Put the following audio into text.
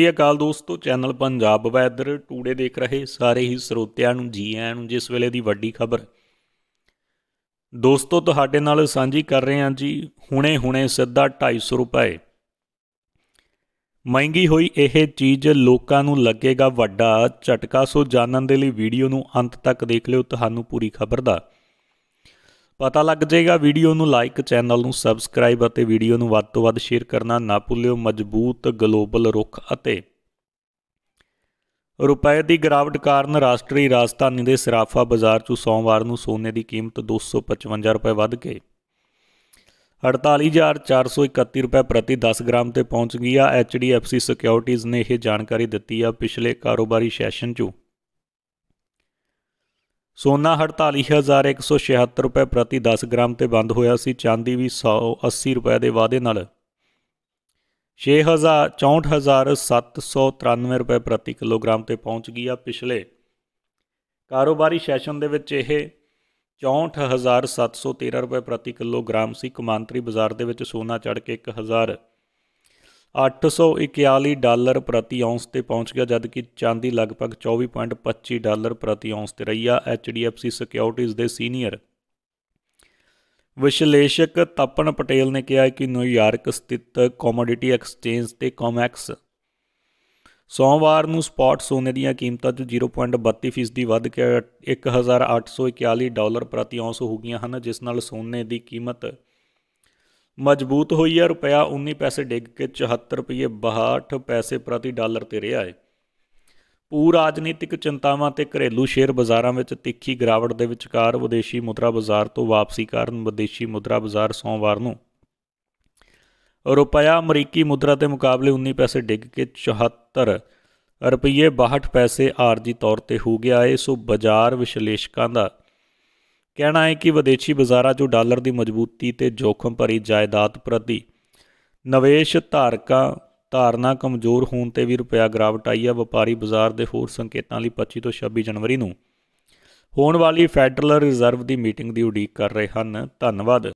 ਸਤਿ ਅਕਾਲ ਦੋਸਤੋ channel Punjab weather today ਦੇਖ ਰਹੇ ਸਾਰੇ ਹੀ ਸਰੋਤਿਆਂ ਨੂੰ ਜੀ ਆਇਆਂ ਨੂੰ ਜਿਸ ਵੇਲੇ ਦੀ ਵੱਡੀ ਖਬਰ ਦੋਸਤੋ ਤੁਹਾਡੇ ਨਾਲ ਸਾਂਝੀ ਕਰ ਰਹੇ ਹਾਂ ਜੀ ਹੁਣੇ ਹੁਣੇ ਸਿੱਧਾ 250 ਰੁਪਏ ਮਹਿੰਗੀ ਹੋਈ ਇਹ ਚੀਜ਼ ਲੋਕਾਂ ਨੂੰ ਲੱਗੇਗਾ ਵੱਡਾ ਝਟਕਾ ਸੋ ਜਾਣਨ ਦੇ ਲਈ ਵੀਡੀਓ ਨੂੰ ਅੰਤ ਤੱਕ ਦੇਖ ਲਿਓ ਤੁਹਾਨੂੰ ਪੂਰੀ ਖਬਰ ਦਾ ਪਤਾ ਲੱਗ ਜਾਏਗਾ ਵੀਡੀਓ ਨੂੰ ਲਾਈਕ ਚੈਨਲ ਨੂੰ ਸਬਸਕ੍ਰਾਈਬ ਅਤੇ ਵੀਡੀਓ ਨੂੰ ਵੱਧ ਤੋਂ ਵੱਧ ਸ਼ੇਅਰ ਕਰਨਾ ਨਾ ਭੁੱਲਿਓ ਮਜ਼ਬੂਤ ਗਲੋਬਲ ਰੁਖ ਅਤੇ ਰੁਪਏ ਦੀ ਗਿਰਾਵਟ ਕਾਰਨ ਰਾਸ਼ਟਰੀ ਰਾਜਧਾਨੀ ਦੇ ਸਰਾਫਾ ਬਾਜ਼ਾਰ 'ਚ ਸੋਮਵਾਰ ਨੂੰ ਸੋਨੇ ਦੀ ਕੀਮਤ 255 ਰੁਪਏ ਵੱਧ ਕੇ 48431 ਰੁਪਏ ਪ੍ਰਤੀ 10 ਗ੍ਰਾਮ ਤੇ ਪਹੁੰਚ ਗਈ ਆ ਐਚਡੀਐਫਸੀ ਸਿਕਿਉਰਿਟੀਜ਼ ਨੇ ਇਹ ਜਾਣਕਾਰੀ ਦਿੱਤੀ ਆ ਪਿਛਲੇ ਕਾਰੋਬਾਰੀ ਸੈਸ਼ਨ 'ਚ ਸੋਨਾ 48176 ਰੁਪਏ ਪ੍ਰਤੀ 10 ਗ੍ਰਾਮ ਤੇ ਬੰਦ ਹੋਇਆ ਸੀ ਚਾਂਦੀ ਵੀ 180 ਰੁਪਏ ਦੇ ਵਾਅਦੇ ਨਾਲ 6064793 ਰੁਪਏ ਪ੍ਰਤੀ ਕਿਲੋਗ੍ਰਾਮ ਤੇ ਪਹੁੰਚ ਗਈ ਆ ਪਿਛਲੇ ਕਾਰੋਬਾਰੀ ਸੈਸ਼ਨ ਦੇ ਵਿੱਚ ਇਹ 64713 ਰੁਪਏ ਪ੍ਰਤੀ ਕਿਲੋਗ੍ਰਾਮ ਸੀ ਕਮਾਂਤਰੀ ਬਾਜ਼ਾਰ ਦੇ ਵਿੱਚ ਸੋਨਾ ਚੜ ਕੇ 1000 841 ਡਾਲਰ ਪ੍ਰਤੀ ਔਂਸ ਤੇ ਪਹੁੰਚ ਗਿਆ ਜਦਕਿ ਚਾਂਦੀ ਲਗਭਗ 24.25 ਡਾਲਰ ਪ੍ਰਤੀ ਔਂਸ ਤੇ ਰਹੀ ਆ HDFC ਸਿਕਿਉਰਿਟੀਜ਼ ਦੇ ਸੀਨੀਅਰ ਵਿਸ਼ਲੇਸ਼ਕ ਤਪਨ ਪਟੇਲ ਨੇ ਕਿਹਾ ਕਿ ਨਿਊਯਾਰਕ ਸਥਿਤ ਕਮੋਡਿਟੀ ਐਕਸਚੇਂਜ ਤੇ ਕਮੈਕਸ ਸੋਮਵਾਰ ਨੂੰ ਸਪੌਟ ਸੋਨੇ ਦੀਆਂ ਕੀਮਤਾਂ 'ਚ 0.32% ਫੀਸਦੀ ਵੱਧ ਕੇ 1841 ਡਾਲਰ ਪ੍ਰਤੀ ਔਂਸ ਹੋ ਗਈਆਂ ਹਨ ਜਿਸ ਨਾਲ ਸੋਨੇ ਦੀ ਕੀਮਤ ਮਜ਼ਬੂਤ ਹੋਈ ਹੈ ਰੁਪਇਆ 19 ਪੈਸੇ ਡਿੱਗ ਕੇ 74 ਰੁਪਏ 62 ਪੈਸੇ ਪ੍ਰਤੀ ਡਾਲਰ ਤੇ ਰਿਹਾ ਹੈ ਪੂਰ ਰਾਜਨੀਤਿਕ ਚਿੰਤਾਵਾਂ ਤੇ ਘਰੇਲੂ ਸ਼ੇਅਰ ਬਾਜ਼ਾਰਾਂ ਵਿੱਚ ਤਿੱਖੀ ਗਿਰਾਵਟ ਦੇ ਵਿਚਕਾਰ ਵਿਦੇਸ਼ੀ ਮੁਦਰਾ ਬਾਜ਼ਾਰ ਤੋਂ ਵਾਪਸੀ ਕਾਰਨ ਵਿਦੇਸ਼ੀ ਮੁਦਰਾ ਬਾਜ਼ਾਰ ਸੋਮਵਾਰ ਨੂੰ ਰੁਪਇਆ ਅਮਰੀਕੀ ਮੁਦਰਾ ਦੇ ਮੁਕਾਬਲੇ 19 ਪੈਸੇ ਡਿੱਗ ਕੇ 74 ਰੁਪਏ 62 ਪੈਸੇ ਆਰਜੀ ਤੌਰ ਤੇ ਹੋ ਗਿਆ ਹੈ ਸੋ ਬਾਜ਼ਾਰ ਵਿਸ਼ਲੇਸ਼ਕਾਂ ਦਾ ਕਹਿਣਾ ਹੈ ਕਿ ਵਿਦੇਸ਼ੀ ਬਾਜ਼ਾਰਾਂ 'ਚੋਂ ਡਾਲਰ ਦੀ ਮਜ਼ਬੂਤੀ ਤੇ ਜੋਖਮ ਭਰੀ ਜਾਇਦਾਦ ਪ੍ਰਤੀ ਨਿਵੇਸ਼ ਧਾਰਕਾਂ ਧਾਰਨਾ ਕਮਜ਼ੋਰ ਹੋਣ ਤੇ ਵੀ ਰੁਪਿਆ ਗਰਾਵਟ ਆਈ ਹੈ ਵਪਾਰੀ ਬਾਜ਼ਾਰ ਦੇ ਹੋਰ ਸੰਕੇਤਾਂ ਲਈ 25 ਤੋਂ 26 ਜਨਵਰੀ ਨੂੰ ਹੋਣ ਵਾਲੀ ਫੈਡਰਲ ਰਿਜ਼ਰਵ ਦੀ ਮੀਟਿੰਗ ਦੀ ਉਡੀਕ ਕਰ ਰਹੇ ਹਨ ਧੰਨਵਾਦ